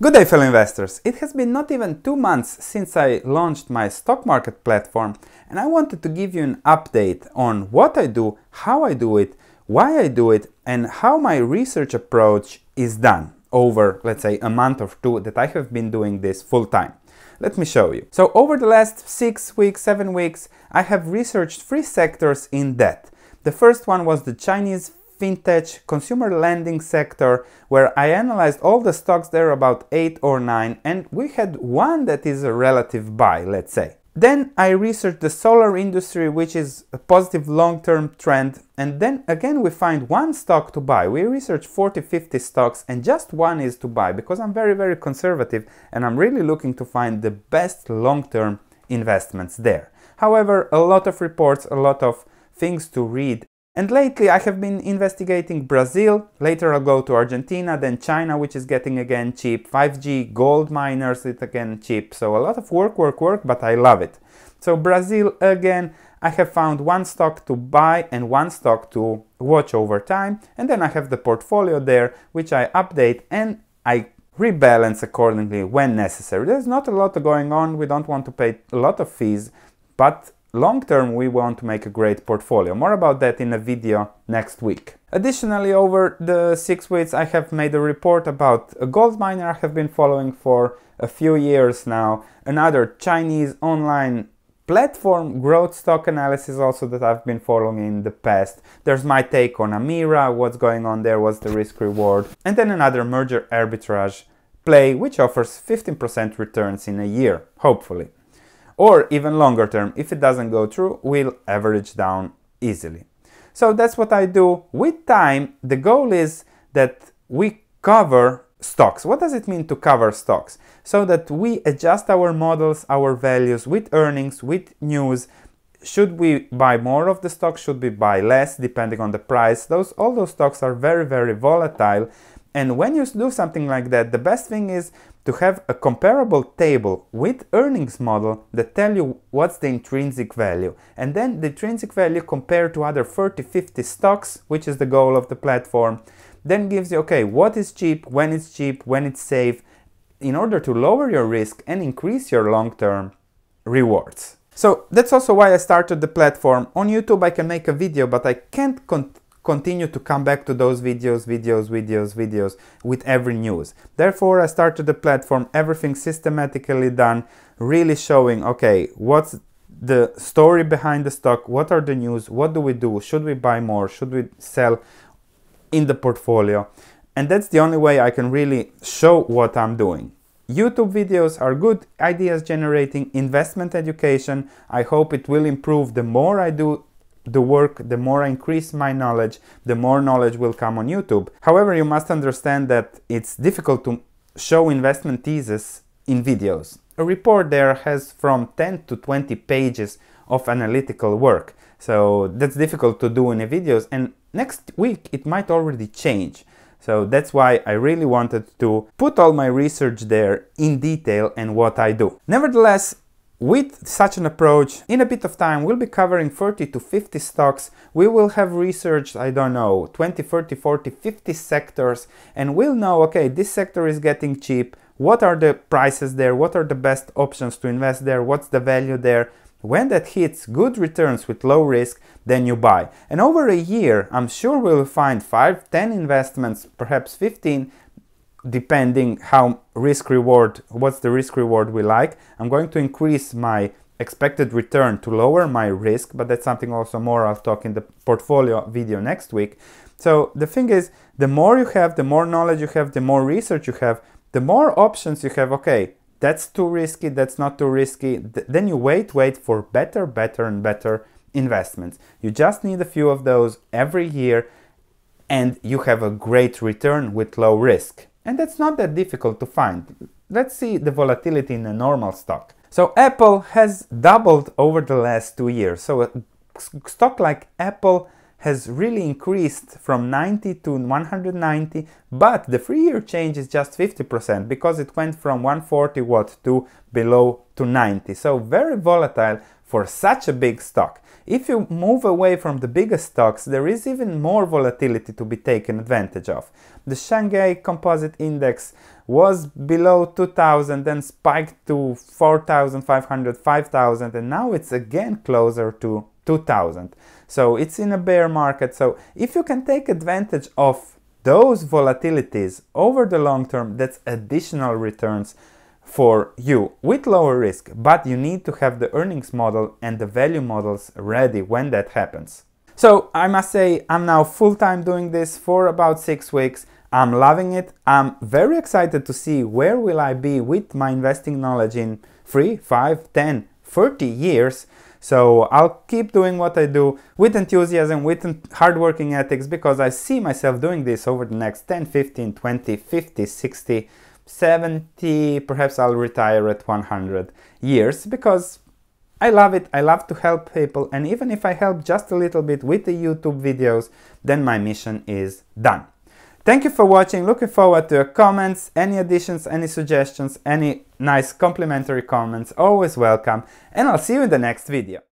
Good day fellow investors! It has been not even two months since I launched my stock market platform and I wanted to give you an update on what I do, how I do it, why I do it and how my research approach is done over let's say a month or two that I have been doing this full time. Let me show you. So over the last six weeks, seven weeks I have researched three sectors in depth. The first one was the Chinese fintech, consumer lending sector, where I analyzed all the stocks there about 8 or 9, and we had one that is a relative buy, let's say. Then I researched the solar industry, which is a positive long-term trend. And then again, we find one stock to buy. We research 40, 50 stocks and just one is to buy because I'm very, very conservative and I'm really looking to find the best long-term investments there. However, a lot of reports, a lot of things to read and lately I have been investigating Brazil, later I'll go to Argentina, then China, which is getting again cheap, 5G, gold miners, it again cheap. So a lot of work, work, work, but I love it. So Brazil again, I have found one stock to buy and one stock to watch over time. And then I have the portfolio there, which I update and I rebalance accordingly when necessary. There's not a lot going on. We don't want to pay a lot of fees, but long term we want to make a great portfolio. More about that in a video next week. Additionally, over the six weeks I have made a report about a gold miner I have been following for a few years now, another Chinese online platform growth stock analysis also that I've been following in the past. There's my take on Amira, what's going on there, what's the risk reward, and then another merger arbitrage play which offers 15% returns in a year, hopefully. Or even longer term, if it doesn't go through, we'll average down easily. So that's what I do. With time, the goal is that we cover stocks. What does it mean to cover stocks? So that we adjust our models, our values with earnings, with news. Should we buy more of the stock? Should we buy less depending on the price? Those all those stocks are very, very volatile. And when you do something like that, the best thing is to have a comparable table with earnings model that tell you what's the intrinsic value and then the intrinsic value compared to other 30 50 stocks which is the goal of the platform then gives you okay what is cheap when it's cheap when it's safe in order to lower your risk and increase your long-term rewards so that's also why I started the platform. On YouTube I can make a video, but I can't continue to come back to those videos, videos, videos, videos with every news. Therefore, I started the platform, everything systematically done, really showing, okay, what's the story behind the stock, what are the news, what do we do, should we buy more, should we sell in the portfolio. And that's the only way I can really show what I'm doing. YouTube videos are good ideas generating investment education. I hope it will improve the more I do the work, the more I increase my knowledge, the more knowledge will come on YouTube. However, you must understand that it's difficult to show investment thesis in videos. A report there has from 10 to 20 pages of analytical work. So that's difficult to do in the videos and next week it might already change. So that's why I really wanted to put all my research there in detail and what I do. Nevertheless, with such an approach, in a bit of time, we'll be covering 40 to 50 stocks. We will have researched, I don't know, 20, 30, 40, 50 sectors, and we'll know, okay, this sector is getting cheap. What are the prices there? What are the best options to invest there? What's the value there? When that hits good returns with low risk, then you buy. And over a year, I'm sure we'll find 5, 10 investments, perhaps 15, depending how risk reward, what's the risk reward we like. I'm going to increase my expected return to lower my risk, but that's something also more I'll talk in the portfolio video next week. So the thing is, the more you have, the more knowledge you have, the more research you have, the more options you have, okay, that's too risky, that's not too risky. Th then you wait, wait for better, better, and better investments. You just need a few of those every year, and you have a great return with low risk. And that's not that difficult to find. Let's see the volatility in a normal stock. So Apple has doubled over the last two years. So a stock like Apple has really increased from 90 to 190, but the three-year change is just 50% because it went from 140 watt to below to 90. So very volatile for such a big stock. If you move away from the biggest stocks, there is even more volatility to be taken advantage of. The Shanghai Composite Index was below 2000, then spiked to 4500, 5000, and now it's again closer to 2000. So it's in a bear market. So if you can take advantage of those volatilities over the long term, that's additional returns for you with lower risk, but you need to have the earnings model and the value models ready when that happens. So I must say, I'm now full time doing this for about six weeks. I'm loving it. I'm very excited to see where will I be with my investing knowledge in three, five, ten, thirty years. So I'll keep doing what I do with enthusiasm, with hardworking ethics, because I see myself doing this over the next 10, 15, 20, 50, 60, 70, perhaps I'll retire at 100 years because I love it, I love to help people, and even if I help just a little bit with the YouTube videos, then my mission is done. Thank you for watching. Looking forward to your comments, any additions, any suggestions, any nice complimentary comments, always welcome. And I'll see you in the next video.